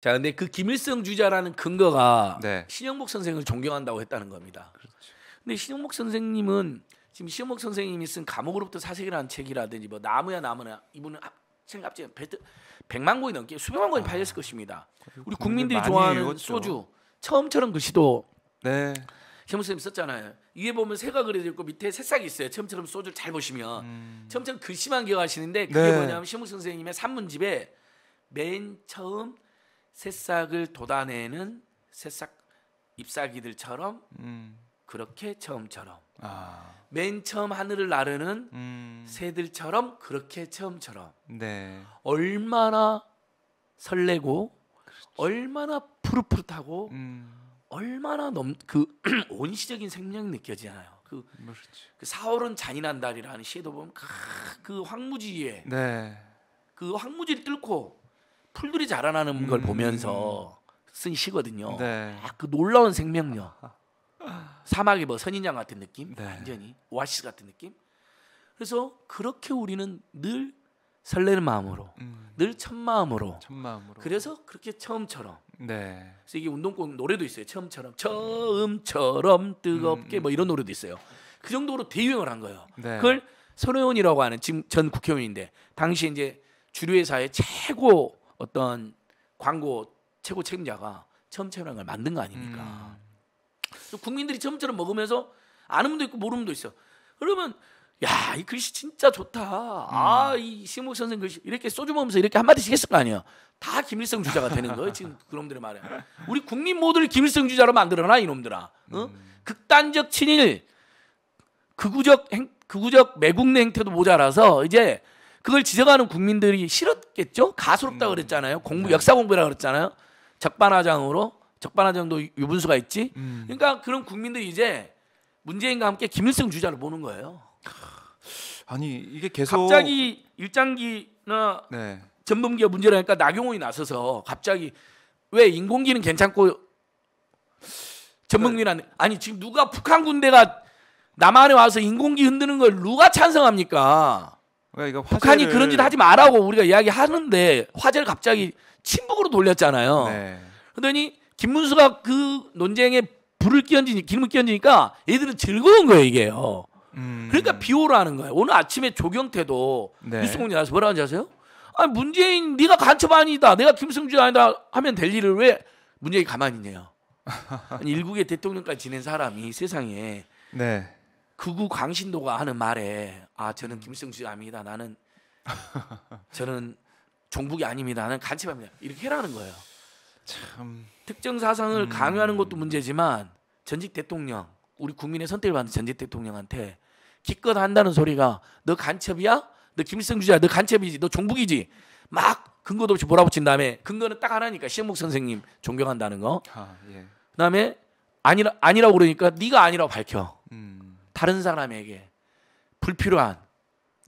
자, 근데 그 김일성 주자라는 근거가 네. 신영복 선생을 존경한다고 했다는 겁니다. 그렇죠. 근데 신영복 선생님은 지금 신영복 선생님이 쓴 감옥으로부터 사색이라는 책이라든지 뭐 나무야 나무나 이분은 생책 앞지에 백만 권이 넘게 수백만 권이 아, 팔렸을 것입니다. 우리 국민들이 좋아하는 읽었죠. 소주 처음처럼 글씨도 그 네. 시험 선생님 썼잖아요. 위에 보면 새가 그려져 있고 밑에 새싹이 있어요. 처음처럼 소주를 잘 보시면 음. 처음처럼 글씨만 기억하시는데 그게 네. 뭐냐면 신영복 선생님의 산문집에 맨 처음 새싹을 돋아내는 새싹 잎사귀들처럼 음. 그렇게 처음처럼 아. 맨 처음 하늘을 나르는 음. 새들처럼 그렇게 처음처럼 네. 얼마나 설레고 그렇죠. 얼마나 푸릇푸릇하고 음. 얼마나 넘그 온시적인 생명이 느껴지나요? 그, 그렇죠. 그 4월은 잔인한 달이라는 시에도 보면 그, 그 황무지에 네. 그 황무지를 뚫고 풀들이 자라나는 음. 걸 보면서 쓴 시거든요. 네. 아, 그 놀라운 생명력. 사막의 뭐 선인장 같은 느낌, 네. 완전히 오아시스 같은 느낌. 그래서 그렇게 우리는 늘 설레는 마음으로, 음. 늘첫 마음으로. 마음으로. 그래서 그렇게 처음처럼. 네. 그래서 이게 운동권 노래도 있어요. 처음처럼, 처음처럼 뜨겁게 음. 음. 뭐 이런 노래도 있어요. 그 정도로 대유행을 한 거예요. 네. 그걸 선호원이라고 하는 지금 전 국회의원인데 당시 이제 주류회사의 최고 어떤 광고 최고 책임자가 처음처럼 체걸 만든 거 아닙니까? 음. 국민들이 처음처럼 먹으면서 아는 분도 있고 모르는 분도 있어. 그러면 야이 글씨 진짜 좋다. 아, 음. 아이 심욱 선생 글씨 이렇게 소주 먹으면서 이렇게 한마디씩 했을 거 아니야. 다 김일성 주자가 되는 거예요 지금 그놈들의 말에. 우리 국민 모두를 김일성 주자로 만들어놔 이놈들아. 어? 음. 극단적 친일, 극우적 행, 극우적 매국내 행태도 모자라서 이제 그걸 지적하는 국민들이 싫었 가겠죠 가수롭다 음. 그랬잖아요. 공부 네. 역사 공부라 그랬잖아요. 적반하장으로 적반하장도 유분수가 있지. 음. 그러니까 그런 국민들이 이제 문재인과 함께 김일성 주자를 보는 거예요. 아니 이게 계속 갑자기 일장기나 네. 전범기가 문제라니까 나경원이 나서서 갑자기 왜 인공기는 괜찮고 전범기는 아니 지금 누가 북한 군대가 남한에 와서 인공기 흔드는 걸 누가 찬성합니까? 그러니까 화제를... 북한이 그런 짓 하지 말라고 우리가 이야기하는데 화제를 갑자기 친북으로 돌렸잖아요. 네. 그러더니 김문수가 그 논쟁에 불을 끼얹으니 기름을 끼얹으니까 얘들은 즐거운 거예요 이게요. 음... 그러니까 비호라는 거예요. 오늘 아침에 조경태도 네. 뉴스공장 나서 뭐라고 하는지 아세요? 아니 문재인 네가 간첩 아니다. 내가 김승준 아니다 하면 될 일을 왜 문재인 가만히 있네요. 아니, 일국의 대통령까지 지낸 사람이 세상에 네. 극우 광신도가 하는 말에 아 저는 음. 김성수 아닙니다. 나는 저는 종북이 아닙니다. 나는 간첩입니다. 이렇게 해라는 거예요. 참 특정 사상을 음... 강요하는 것도 문제지만 전직 대통령 우리 국민의 선택을 받는 전직 대통령한테 기껏 한다는 소리가 너 간첩이야? 너 김성주야? 너 간첩이지? 너 종북이지? 막 근거도 없이 몰아붙인 다음에 근거는 딱 하나니까 시영복 선생님 존경한다는 거. 아, 예. 그다음에 아니라 아니라고 그러니까 네가 아니라고 밝혀. 음. 다른 사람에게 불필요한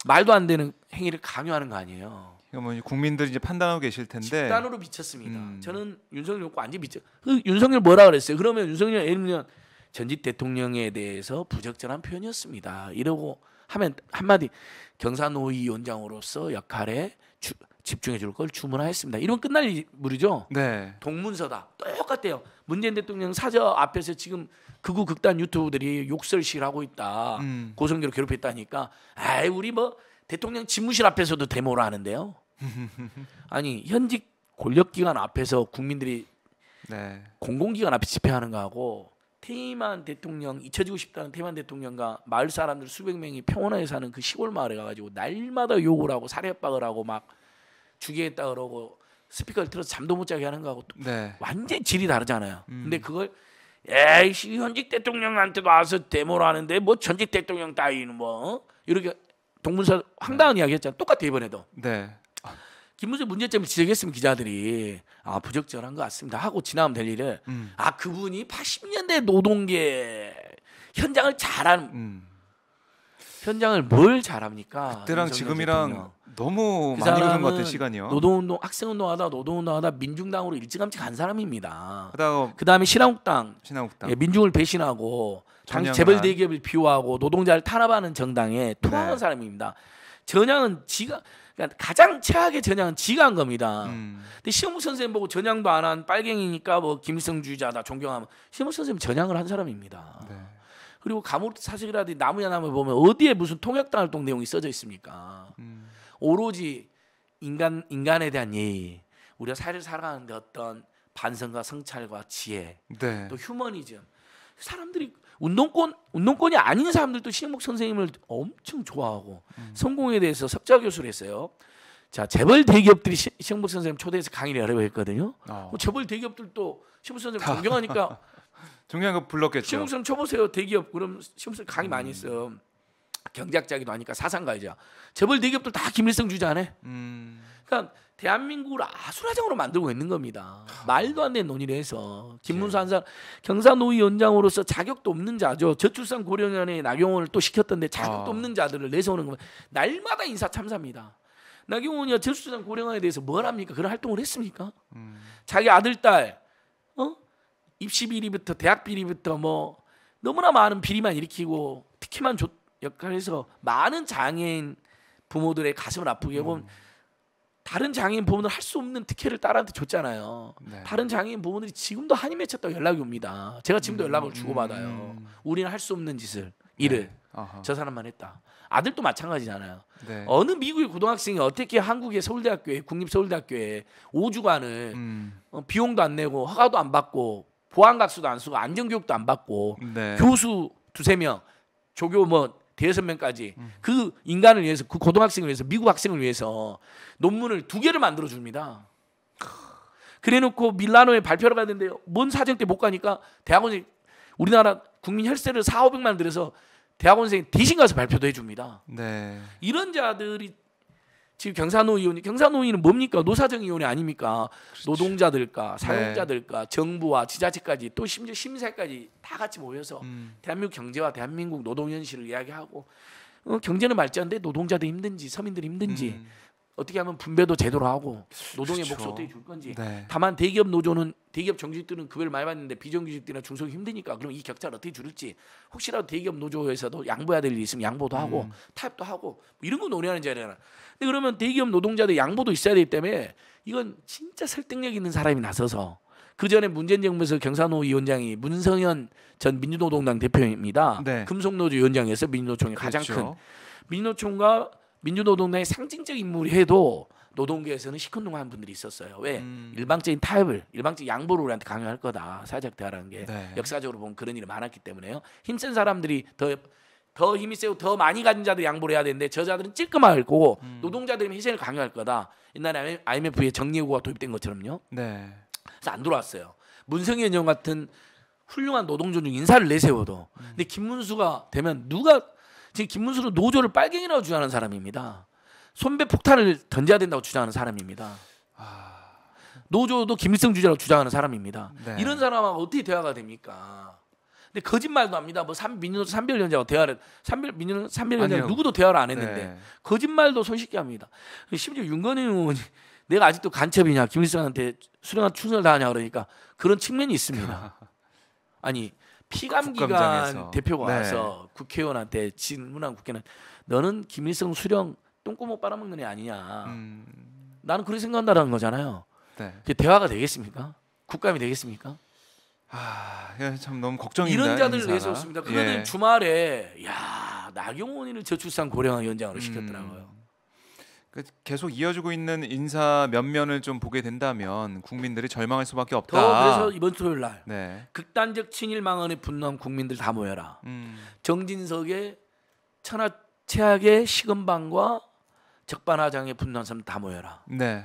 말도 안 되는 행위를 강요하는 거 아니에요. 그러면 그러니까 뭐 국민들이 이제 판단하고 계실 텐데 집단으로 미쳤습니다. 음. 저는 윤석열 놓고 완전 미쳤. 그 윤석열 뭐라 그랬어요? 그러면 윤석열 예면 전직 대통령에 대해서 부적절한 표현이었습니다. 이러고 하면 한마디 경사노 위원장으로서 역할에 주, 집중해 줄 걸 주문하였습니다. 이러면 끝날 물이죠. 네. 동문서다. 똑같대요. 문재인 대통령 사저 앞에서 지금 극우 극단 유튜브들이 욕설실 하고 있다. 음. 고성기를 괴롭혔다니까. 아이 우리 뭐 대통령 집무실 앞에서도 데모를 하는데요. 아니 현직 권력기관 앞에서 국민들이 네. 공공기관 앞에 집회하는 거하고 테이만 대통령 잊혀지고 싶다는 테이만 대통령과 마을 사람들 수백 명이 평온하게 사는 그 시골 마을에 가가지고 날마다 욕을 하고 살해협박을 하고 막 죽이겠다 그러고 스피커를 틀어서 잠도 못 자게 하는 거하고 네. 완전 질이 다르잖아요. 음. 근데 그걸 에이씨 현직 대통령한테 와서 데모를 하는데 뭐 전직 대통령 따위는 뭐 어? 이렇게 동문서 황당한 네. 이야기 했잖아. 똑같아 이번에도. 네. 김문수 문제점을 지적했으면 기자들이 아 부적절한 것 같습니다 하고 지나면 될 일을 음. 아 그분이 80년대 노동계 현장을 잘하는 음. 현장을 뭘 잘합니까? 그때랑 지금이랑 너무 그 많이 오는 것 같아 시간이요. 노동운동, 학생운동하다 노동운동하다 민중당으로 일찌감치 간 사람입니다. 그 다음에 신한국당, 신한국당. 예, 민중을 배신하고 당 재벌 대기업을 비호하고 노동자를 탄압하는 정당에 통하는 네. 사람입니다. 전향은 지가 그러니까 가장 최악의 전향은 지가 한 겁니다. 음. 근데 시험부 선생님 보고 전향도 안 한 빨갱이니까 뭐 김일성주의자다 존경하면 시험부 선생님 전향을 한 사람입니다. 네. 그리고 감옥사직이라든지 나무야 나무 보면 어디에 무슨 통역당활동 내용이 써져 있습니까? 음. 오로지 인간 인간에 대한 예의, 우리가 사회를 살아가는데 어떤 반성과 성찰과 지혜, 네. 또 휴머니즘. 사람들이 운동권 운동권이 아닌 사람들도 신영복 선생님을 엄청 좋아하고 음. 성공에 대해서 석좌 교수를 했어요. 자 재벌 대기업들이 시, 신영복 선생님 초대해서 강의를 여러 번 했거든요. 어. 뭐 재벌 대기업들도 신영복 선생님 존경하니까 중요한 거 불렀겠죠. 신흥선 쳐보세요. 대기업 그럼 신흥선 강의 음. 많이 있어. 경제학자기도 하니까 사상가이자 재벌 대기업들 다 김일성 주자네. 음. 그러니까 대한민국을 아수라장으로 만들고 있는 겁니다. 말도 안 되는 논의를 해서 김문수 예. 한사 경사노위원장으로서 자격도 없는 자죠. 저출산 고령연의 나경원을 또 시켰던데 자격도 아. 없는 자들을 내세우는 겁니다. 날마다 인사 참사입니다. 나경원이 저출산 고령화에 대해서 뭘 합니까? 그런 활동을 했습니까? 음. 자기 아들 딸 입시 비리부터 대학 비리부터 뭐 너무나 많은 비리만 일으키고 특히만 조, 역할에서 많은 장애인 부모들의 가슴을 아프게 하 보면 음. 다른 장애인 부모들 할 수 없는 특혜를 딸한테 줬잖아요. 네. 다른 장애인 부모들이 지금도 한이 맺혔다고 연락이 옵니다. 제가 지금도 음. 연락을 주고받아요. 음. 우리는 할 수 없는 짓을 일을 네. 저 사람만 했다. 아들도 마찬가지잖아요. 네. 어느 미국의 고등학생이 어떻게 한국의 서울대학교에 국립서울대학교에 5주간을 음. 어, 비용도 안 내고 허가도 안 받고 보안각수도 안 쓰고 안전교육도 안 받고 네. 교수 두세 명 조교 뭐 대여섯 명까지 음. 그 인간을 위해서 그 고등학생을 위해서 미국 학생을 위해서 논문을 두 개를 만들어 줍니다. 그래놓고 밀라노에 발표를 가야 는데뭔 사정 때못 가니까 대학원생 우리나라 국민 혈세를 4, 500만 원 들여서 대학원생 대신 가서 발표도 해줍니다. 네. 이런 자들이 지금 경사노위원이 경사노위는 뭡니까 노사정위원회 아닙니까 그렇죠. 노동자들과 네. 사용자들과 네. 정부와 지자체까지 또 심지어 심사까지 다 같이 모여서 음. 대한민국 경제와 대한민국 노동 현실을 이야기하고 어, 경제는 발전인데 노동자들 힘든지 서민들 힘든지 음. 어떻게 하면 분배도 제대로 하고 노동의 그렇죠. 몫을 어떻게 줄 건지. 네. 다만 대기업 노조는 대기업 정규직들은 급여를 많이 받는데 비정규직들이나 중소기업 힘드니까 그럼 이 격차를 어떻게 줄일지 혹시라도 대기업 노조에서도 양보해야 될 일이 있으면 양보도 하고 음. 타협도 하고 뭐 이런 거 논의하는 자리잖아. 근데 그러면 대기업 노동자도 양보도 있어야 되기 때문에 이건 진짜 설득력 있는 사람이 나서서 그 전에 문재인 정부에서 경산호 위원장이 문성현 전 민주노동당 대표입니다. 네. 금속노조 위원장이었어요. 민주노총이 그렇죠. 가장 큰 민노총과 민주노동당의 상징적 인물이 해도 노동계에서는 시큰둥한 분들이 있었어요. 왜 음. 일방적인 타협을 일방적 양보를 우리한테 강요할 거다 사회적 대화라는 게 네. 역사적으로 보면 그런 일이 많았기 때문에요. 힘센 사람들이 더 더 힘이 세고 더 많이 가진 자들 양보를 해야 되는데 저자들은 찔끔할 거고 음. 노동자들이 희생을 강요할 거다. 옛날에 IMF의 정리해고가 도입된 것처럼요. 네. 그래서 안 들어왔어요. 문성현 의원 같은 훌륭한 노동조중 인사를 내세워도 음. 근데 김문수가 되면 누가 지금 김문수는 노조를 빨갱이라고 주장하는 사람입니다. 손배 폭탄을 던져야 된다고 주장하는 사람입니다. 아. 노조도 김일성 주제라 주장하는 사람입니다. 네. 이런 사람하고 어떻게 대화가 됩니까? 근데 거짓말도 합니다. 뭐 삼, 민주 삼별 연자와 대화를 삼별 민주 삼별 연자 누구도 대화를 안 했는데 네. 거짓말도 손쉽게 합니다. 심지어 윤건희 의원이 내가 아직도 간첩이냐 김일성한테 수령한 충성을 다하냐 그러니까 그런 측면이 있습니다. 아니 피감기관 대표가 네. 와서 국회의원한테 질문한 국회는 너는 김일성 수령 똥구멍 빨아먹는 애 아니냐. 음. 나는 그렇게 생각한다라는 거잖아요. 네. 그게 대화가 되겠습니까? 국감이 되겠습니까? 아, 참 너무 걱정입 이런 자들 내세웠습니다. 그거는 예. 주말에 야 나경원이를 저출산 고령화 위원장으로 시켰더라고요. 음. 그 계속 이어지고 있는 인사 면면을 좀 보게 된다면 국민들이 절망할 수밖에 없다. 그래서 이번 토요일 날 네. 극단적 친일망언에 분노한 국민들 다 모여라. 음. 정진석의 천하 최악의 시금방과 적반하장의 분노한 사람 다 모여라. 네.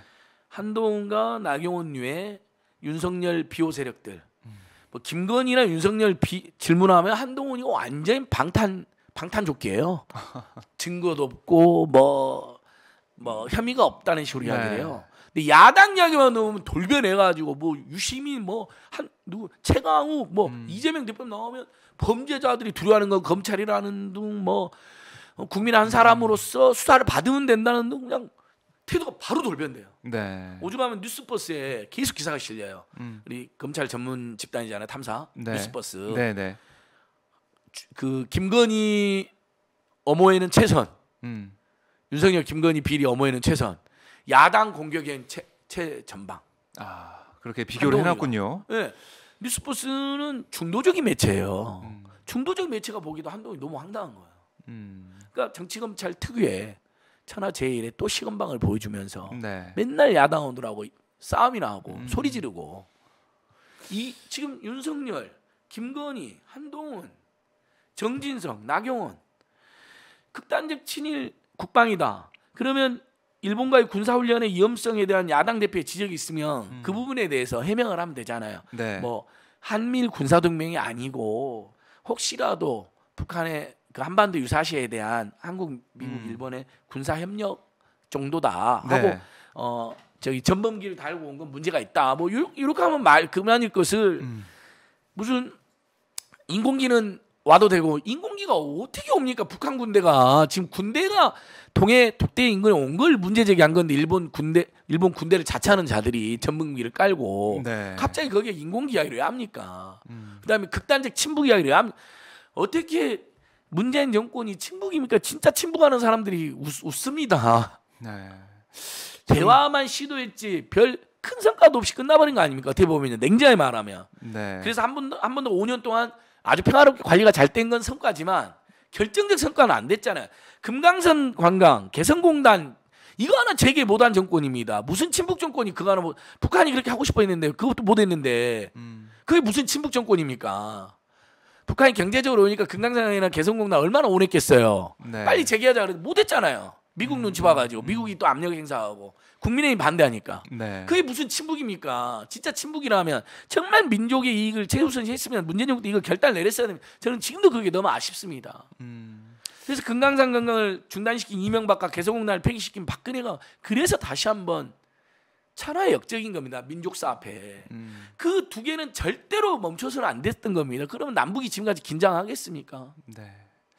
한동훈과 나경원류의 윤석열 비호 세력들. 음. 뭐 김건희나 윤석열 비, 질문하면 한동훈이 완전히 방탄 방탄조끼예요. 증거도 없고 뭐뭐 혐의가 없다는 식으로 네. 이야기를 해요. 근데 야당 이야기만 넣으면 돌변해가지고 뭐 유시민 뭐 한 누구 최강욱 뭐 음. 이재명 대표 나오면 범죄자들이 두려워하는 건 검찰이라는 등뭐 국민 한 사람으로서 수사를 받으면 된다는 등 그냥 태도가 바로 돌변돼요. 네. 오죽하면 뉴스버스에 계속 기사가 실려요. 음. 우리 검찰 전문 집단이잖아요, 탐사 네. 뉴스버스. 네, 네. 그 김건희 어머니는 최선. 음. 윤석열, 김건희 비리 어머니는 최선, 야당 공격엔 최, 최전방. 아 그렇게 비교를 해놨군요. 네. 뉴스포스는 중도적인 매체예요. 음. 어. 중도적 매체가 보기도 한동훈이 너무 황당한 거예요. 음. 그러니까 정치검찰 특유의 천하 제일의 또 시건방을 보여주면서 네. 맨날 야당오느라고 싸움이나 하고 음. 소리 지르고 이 지금 윤석열, 김건희, 한동훈, 정진석, 나경원 극단적 친일 국방이다. 그러면 일본과의 군사훈련의 위험성에 대한 야당 대표의 지적이 있으면 음. 그 부분에 대해서 해명을 하면 되잖아요. 네. 뭐 한미일 군사동맹이 아니고 혹시라도 북한의 그 한반도 유사시에 대한 한국, 미국, 음. 일본의 군사 협력 정도다 네. 하고 네. 어 저기 전범기를 달고 온 건 문제가 있다. 뭐 이렇게 하면 말 그만일 것을 음. 무슨 인공기는 와도 되고 인공기가 어떻게 옵니까 북한 군대가 지금 군대가 동해 독대 인근에 온 걸 문제 제기한 건데 일본 군대 일본 군대를 자처하는 자들이 전문기를 깔고 네. 갑자기 거기에 인공기 이야기를 왜 합니까 음. 그다음에 극단적 친북 이야기를 왜 어떻게 문재인 정권이 친북입니까 진짜 친북하는 사람들이 웃, 습니다 네. 대화만 시도했지 별 큰 성과도 없이 끝나버린 거 아닙니까 어떻게 보면 냉정히 말하면 네. 그래서 한 번도 한 번도 5년 동안 아주 평화롭게 관리가 잘 된 건 성과지만 결정적 성과는 안 됐잖아요. 금강산 관광, 개성공단 이거 하나 재개 못한 정권입니다. 무슨 친북 정권이 그거 하나 북한이 그렇게 하고 싶어 했는데 그것도 못 했는데 음. 그게 무슨 친북 정권입니까? 북한이 경제적으로 오니까 금강산이나 개성공단 얼마나 오했겠어요 래 네. 빨리 재개하자 그래도 못 했잖아요. 미국 음. 눈치 봐가지고 미국이 또 압력 행사하고 국민의힘 반대하니까. 네. 그게 무슨 친북입니까? 진짜 친북이라면 정말 민족의 이익을 최우선시했으면 문재인 정부 때이거 결단 내렸어야 됩니다. 저는 지금도 그게 너무 아쉽습니다. 음. 그래서 금강산 관광을 중단시킨 이명박과 개성공단을 폐기시킨 박근혜가 그래서 다시 한번 천하의 역적인 겁니다. 민족사 앞에. 음. 그두 개는 절대로 멈춰서는 안 됐던 겁니다. 그러면 남북이 지금까지 긴장하겠습니까? 네.